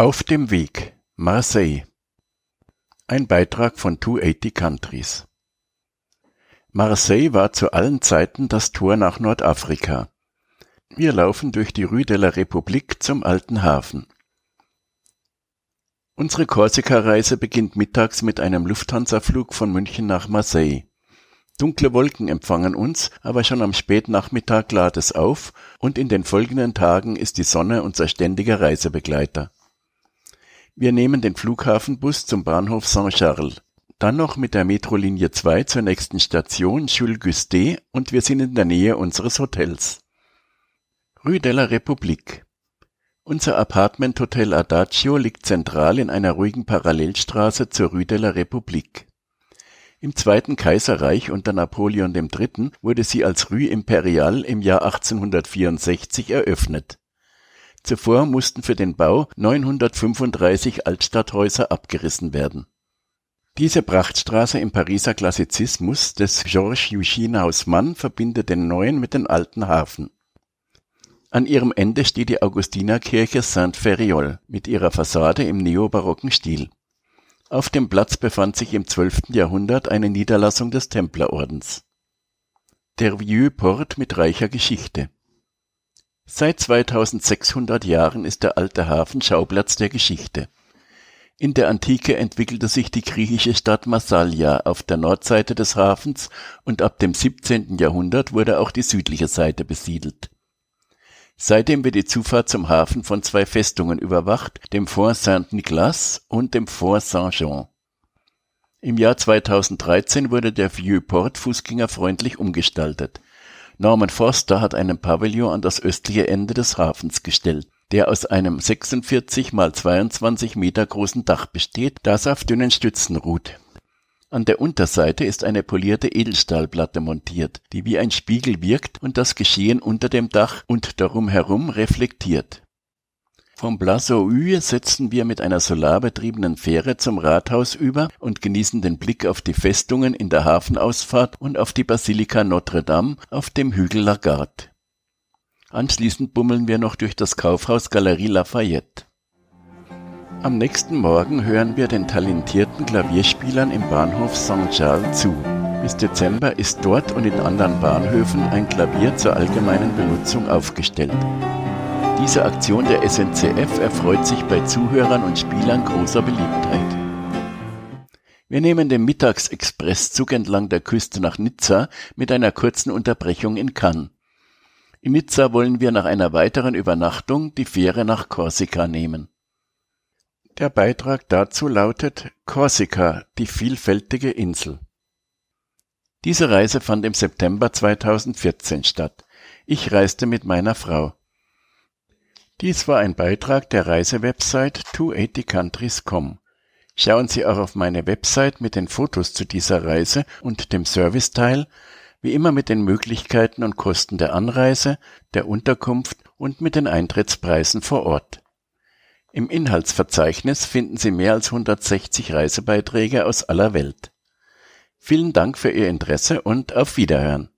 Auf dem Weg Marseille Ein Beitrag von 280 Countries Marseille war zu allen Zeiten das Tor nach Nordafrika. Wir laufen durch die Rue de la République zum alten Hafen. Unsere Korsika-Reise beginnt mittags mit einem Lufthansa-Flug von München nach Marseille. Dunkle Wolken empfangen uns, aber schon am Spätnachmittag lad es auf und in den folgenden Tagen ist die Sonne unser ständiger Reisebegleiter. Wir nehmen den Flughafenbus zum Bahnhof Saint-Charles. Dann noch mit der Metrolinie 2 zur nächsten Station Jules Guestet und wir sind in der Nähe unseres Hotels. Rue de la République. Unser Apartment Hotel Adagio liegt zentral in einer ruhigen Parallelstraße zur Rue de la République. Im Zweiten Kaiserreich unter Napoleon III. wurde sie als Rue Imperiale im Jahr 1864 eröffnet. Zuvor mussten für den Bau 935 Altstadthäuser abgerissen werden. Diese Prachtstraße im Pariser Klassizismus des Georges Eugene Haussmann verbindet den neuen mit dem alten Hafen. An ihrem Ende steht die Augustinerkirche Saint-Ferriol mit ihrer Fassade im neobarocken Stil. Auf dem Platz befand sich im 12. Jahrhundert eine Niederlassung des Templerordens. Der Vieux Port mit reicher Geschichte. Seit 2600 Jahren ist der alte Hafen Schauplatz der Geschichte. In der Antike entwickelte sich die griechische Stadt Massalia auf der Nordseite des Hafens und ab dem 17. Jahrhundert wurde auch die südliche Seite besiedelt. Seitdem wird die Zufahrt zum Hafen von zwei Festungen überwacht, dem Fort Saint-Nicolas und dem Fort Saint-Jean. Im Jahr 2013 wurde der Vieux Port fußgängerfreundlich umgestaltet. Norman Foster hat einen Pavillon an das östliche Ende des Hafens gestellt, der aus einem 46 mal 22 Meter großen Dach besteht, das auf dünnen Stützen ruht. An der Unterseite ist eine polierte Edelstahlplatte montiert, die wie ein Spiegel wirkt und das Geschehen unter dem Dach und darum herum reflektiert. Vom Blasoü setzen wir mit einer solarbetriebenen Fähre zum Rathaus über und genießen den Blick auf die Festungen in der Hafenausfahrt und auf die Basilika Notre Dame auf dem Hügel Lagarde. Anschließend bummeln wir noch durch das Kaufhaus Galerie Lafayette. Am nächsten Morgen hören wir den talentierten Klavierspielern im Bahnhof Saint-Charles zu. Bis Dezember ist dort und in anderen Bahnhöfen ein Klavier zur allgemeinen Benutzung aufgestellt. Diese Aktion der SNCF erfreut sich bei Zuhörern und Spielern großer Beliebtheit. Wir nehmen den Mittagsexpresszug entlang der Küste nach Nizza mit einer kurzen Unterbrechung in Cannes. In Nizza wollen wir nach einer weiteren Übernachtung die Fähre nach Korsika nehmen. Der Beitrag dazu lautet Korsika, die vielfältige Insel. Diese Reise fand im September 2014 statt. Ich reiste mit meiner Frau. Dies war ein Beitrag der Reisewebsite 280countries.com. Schauen Sie auch auf meine Website mit den Fotos zu dieser Reise und dem Serviceteil, wie immer mit den Möglichkeiten und Kosten der Anreise, der Unterkunft und mit den Eintrittspreisen vor Ort. Im Inhaltsverzeichnis finden Sie mehr als 160 Reisebeiträge aus aller Welt. Vielen Dank für Ihr Interesse und auf Wiederhören.